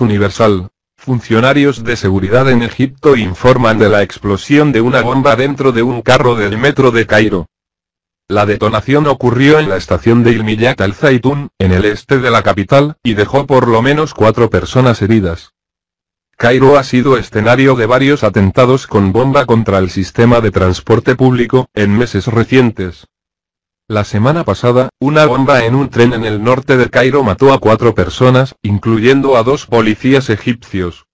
Universal. Funcionarios de seguridad en Egipto informan de la explosión de una bomba dentro de un carro del metro de Cairo. La detonación ocurrió en la estación de Ilmiyat al Zaitún, en el este de la capital, y dejó por lo menos cuatro personas heridas. Cairo ha sido escenario de varios atentados con bomba contra el sistema de transporte público, en meses recientes. La semana pasada, una bomba en un tren en el norte de Cairo mató a cuatro personas, incluyendo a dos policías egipcios.